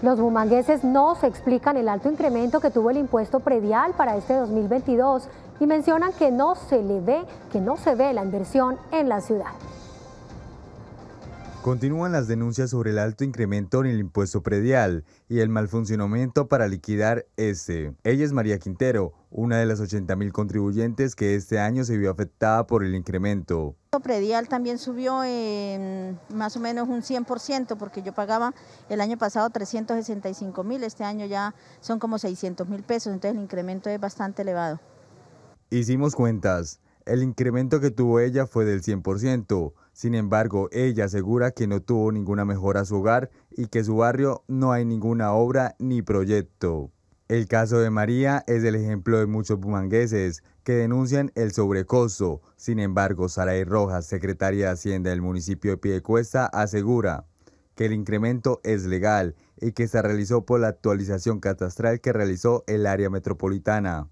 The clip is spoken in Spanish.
Los bumangueses se explican el alto incremento que tuvo el impuesto predial para este 2022 y mencionan que no se le ve, que no se ve la inversión en la ciudad. Continúan las denuncias sobre el alto incremento en el impuesto predial y el mal funcionamiento para liquidar este. Ella es María Quintero, una de las mil contribuyentes que este año se vio afectada por el incremento. El impuesto predial también subió más o menos un 100%, porque yo pagaba el año pasado 365 mil, este año ya son como 600 mil pesos, entonces el incremento es bastante elevado. Hicimos cuentas. El incremento que tuvo ella fue del 100%. Sin embargo, ella asegura que no tuvo ninguna mejora a su hogar y que su barrio no hay ninguna obra ni proyecto. El caso de María es el ejemplo de muchos bumangueses que denuncian el sobrecosto. Sin embargo, Saray Rojas, secretaria de Hacienda del municipio de Piedecuesta, asegura que el incremento es legal y que se realizó por la actualización catastral que realizó el área metropolitana.